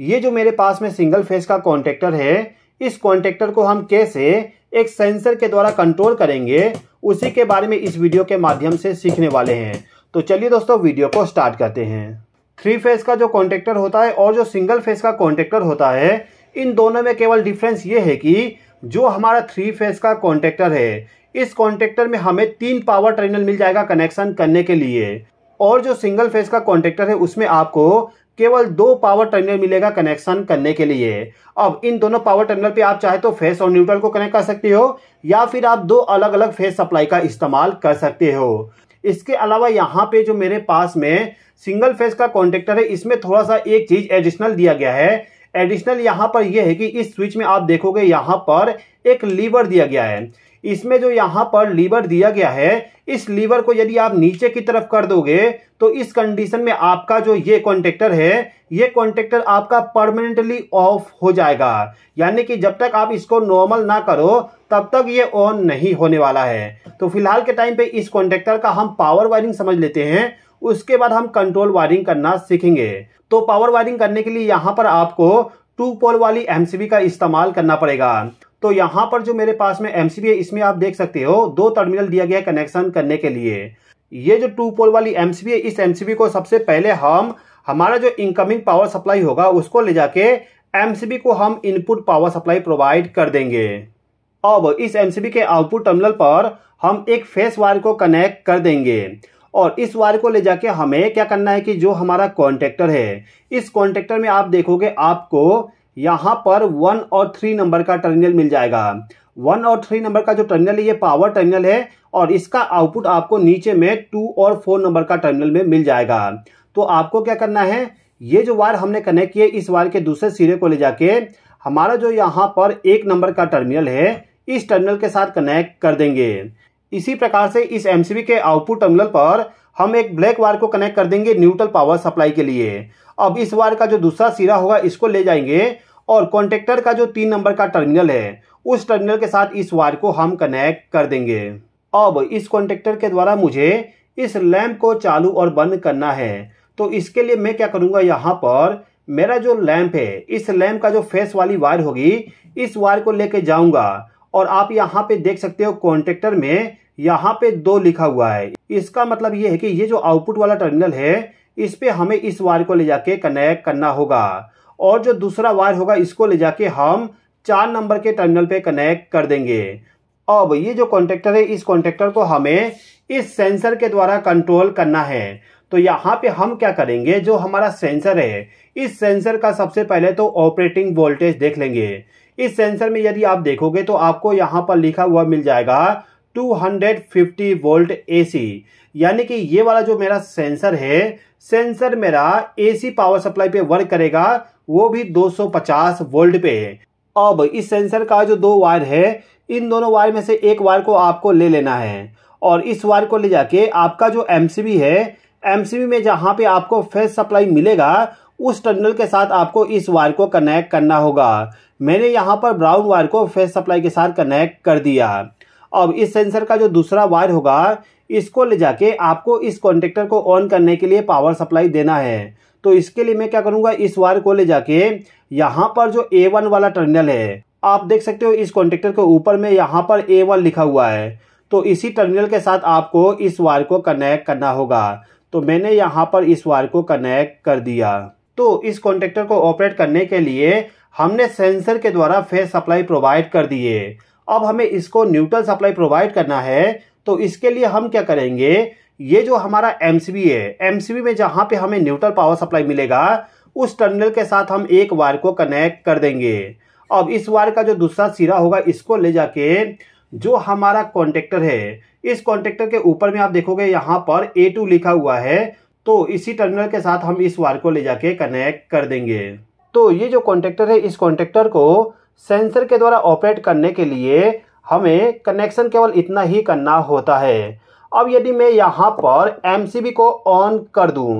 ये जो मेरे पास में सिंगल फेस का कॉन्टेक्टर है इस कॉन्टेक्टर को हम कैसे एक सेंसर के द्वारा कंट्रोल करेंगे उसी के बारे में इस वीडियो के माध्यम से सीखने वाले हैं तो चलिए दोस्तों वीडियो को स्टार्ट करते हैं थ्री फेस का जो कॉन्टेक्टर होता है और जो सिंगल फेस का कॉन्टेक्टर होता है इन दोनों में केवल डिफरेंस ये है कि जो हमारा थ्री फेज का कॉन्टेक्टर है इस कॉन्टेक्टर में हमें तीन पावर टर्मिनल मिल जाएगा कनेक्शन करने के लिए और जो सिंगल फेस का कॉन्टेक्टर है उसमें आपको केवल दो पावर टर्मिनल मिलेगा कनेक्शन करने के लिए अब इन दोनों पावर टर्मिनल पे आप चाहे तो फेस और न्यूट्रल को कनेक्ट कर सकते हो या फिर आप दो अलग अलग फेस सप्लाई का इस्तेमाल कर सकते हो इसके अलावा यहाँ पे जो मेरे पास में सिंगल फेस का कॉन्टेक्टर है इसमें थोड़ा सा एक चीज एडिशनल दिया गया है एडिशनल यहाँ पर यह है कि इस स्विच में आप देखोगे यहाँ पर एक लीवर दिया गया है इसमें जो यहाँ पर लीवर दिया गया है इस लीवर को यदि आप नीचे की तरफ कर दोगे तो इस कंडीशन में आपका जो ये कॉन्टेक्टर है ये कॉन्टेक्टर आपका परमानेंटली ऑफ हो जाएगा यानी कि जब तक आप इसको नॉर्मल ना करो तब तक ये ऑन नहीं होने वाला है तो फिलहाल के टाइम पे इस कॉन्टेक्टर का हम पावर वायरिंग समझ लेते हैं उसके बाद हम कंट्रोल वायरिंग करना सीखेंगे तो पावर वायरिंग करने के लिए यहाँ पर आपको टू पोल वाली एमसीबी का इस्तेमाल करना पड़ेगा तो यहाँ पर जो मेरे पास में एमसीबी है इसमें आप देख सकते हो दो टर्मिनल दिया गया कनेक्शन करने के लिए ये जो टू पोल वाली एमसीबी है इस एमसीबी को सबसे पहले हम हमारा जो इनकमिंग पावर सप्लाई होगा उसको ले जाके एमसीबी को हम इनपुट पावर सप्लाई प्रोवाइड कर देंगे अब इस एमसीबी के आउटपुट टर्मिनल पर हम एक फेस वायर को कनेक्ट कर देंगे और इस वायर को ले जाके हमें क्या करना है कि जो हमारा कॉन्टेक्टर है इस कॉन्टेक्टर में आप देखोगे आपको यहाँ पर वन और थ्री नंबर का टर्मिनल मिल जाएगा वन और थ्री नंबर का जो टर्मिनल है ये पावर टर्मिनल है और इसका आउटपुट आपको नीचे में टू और फोर नंबर का टर्मिनल में मिल जाएगा तो आपको क्या करना है ये जो वायर हमने कनेक्ट किए इस वायर के दूसरे सिरे को ले जाके हमारा जो यहाँ पर एक नंबर का टर्मिनल है इस टर्मिनल के साथ कनेक्ट कर देंगे इसी प्रकार से इस एमसीबी के आउटपुट टर्मिनल पर हम एक ब्लैक वायर को कनेक्ट कर देंगे न्यूट्रल पावर सप्लाई के लिए अब इस वायर का जो दूसरा सिरा होगा इसको ले जाएंगे और कॉन्टेक्टर का जो तीन नंबर का टर्मिनल है उस टर्मिनल के साथ इस वायर को हम कनेक्ट कर देंगे अब इस कॉन्टेक्टर के द्वारा मुझे इस लैम्प को चालू और बंद करना है तो इसके लिए मैं क्या करूँगा यहाँ पर मेरा जो लैम्प है इस लैम्प का जो फेस वाली वायर होगी इस वायर को लेके जाऊंगा और आप यहाँ पे देख सकते हो कॉन्ट्रेक्टर में यहाँ पे दो लिखा हुआ है इसका मतलब ये है कि ये जो आउटपुट वाला टर्मिनल है इस पे हमें इस वायर को ले जाके कनेक्ट करना होगा और जो दूसरा वायर होगा इसको ले जाके हम चार नंबर के टर्मिनल पे कनेक्ट कर देंगे अब ये जो कॉन्ट्रेक्टर है इस कॉन्ट्रेक्टर को हमें इस सेंसर के द्वारा कंट्रोल करना है तो यहाँ पे हम क्या करेंगे जो हमारा सेंसर है इस सेंसर का सबसे पहले तो ऑपरेटिंग वोल्टेज देख लेंगे इस सेंसर में यदि आप देखोगे तो आपको यहाँ पर लिखा हुआ मिल जाएगा 250 वोल्ट एसी यानी कि ये वाला जो मेरा सेंसर है सेंसर मेरा एसी पावर सप्लाई पे वर्क करेगा वो भी 250 वोल्ट पे है अब इस सेंसर का जो दो वायर है इन दोनों वायर में से एक वायर को आपको ले लेना है और इस वायर को ले जाके आपका जो एमसीबी है एमसीबी में जहां पे आपको फेस सप्लाई मिलेगा उस टनल के साथ आपको इस वायर को कनेक्ट करना होगा मैंने यहाँ पर ब्राउन वायर को फेस सप्लाई के साथ कनेक्ट कर दिया अब इस सेंसर का जो दूसरा वायर होगा इसको ले जाके आपको इस कॉन्टेक्टर को ऑन करने के लिए पावर सप्लाई देना है तो इसके लिए मैं क्या करूंगा इस वायर को ले जाके यहाँ पर जो ए वन वाला टर्मिनल है आप देख सकते हो इस कॉन्टेक्टर के ऊपर में यहाँ पर ए वन लिखा हुआ है तो इसी टर्मिनल के साथ आपको इस वायर को कनेक्ट करना होगा तो मैंने यहाँ पर इस वायर को कनेक्ट कर दिया तो इस कॉन्टेक्टर को ऑपरेट करने के लिए हमने सेंसर के द्वारा फेस सप्लाई प्रोवाइड कर दिए अब हमें इसको न्यूट्रल सप्लाई प्रोवाइड करना है तो इसके लिए हम क्या करेंगे ये जो हमारा एम है एम में जहाँ पे हमें न्यूट्रल पावर सप्लाई मिलेगा उस टर्मिनल के साथ हम एक वायर को कनेक्ट कर देंगे अब इस वायर का जो दूसरा सिरा होगा इसको ले जाके जो हमारा कॉन्टेक्टर है इस कॉन्टेक्टर के ऊपर में आप देखोगे यहाँ पर ए टू लिखा हुआ है तो इसी टर्मिनल के साथ हम इस वायर को ले जाके कनेक्ट कर देंगे तो ये जो कॉन्टेक्टर है इस कॉन्टेक्टर को सेंसर के द्वारा ऑपरेट करने के लिए हमें कनेक्शन केवल इतना ही करना होता है अब यदि मैं यहाँ पर एम को ऑन कर दूँ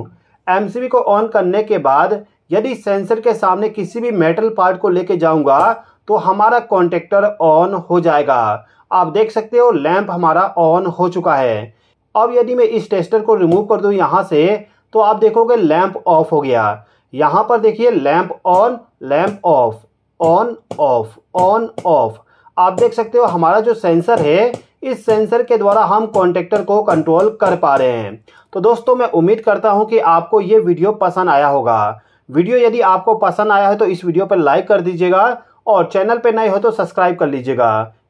एम को ऑन करने के बाद यदि सेंसर के सामने किसी भी मेटल पार्ट को लेके जाऊंगा तो हमारा कॉन्टेक्टर ऑन हो जाएगा आप देख सकते हो लैंप हमारा ऑन हो चुका है अब यदि मैं इस टेस्टर को रिमूव कर दूं यहाँ से तो आप देखोगे लैंप ऑफ हो गया यहाँ पर देखिए lamp on lamp off on off on off आप देख सकते हो हमारा जो सेंसर है इस सेंसर के द्वारा हम कॉन्टेक्टर को कंट्रोल कर पा रहे हैं तो दोस्तों मैं उम्मीद करता हूं कि आपको ये वीडियो पसंद आया होगा वीडियो यदि आपको पसंद आया है तो इस वीडियो पर लाइक कर दीजिएगा और चैनल पर नए हो तो सब्सक्राइब कर लीजिएगा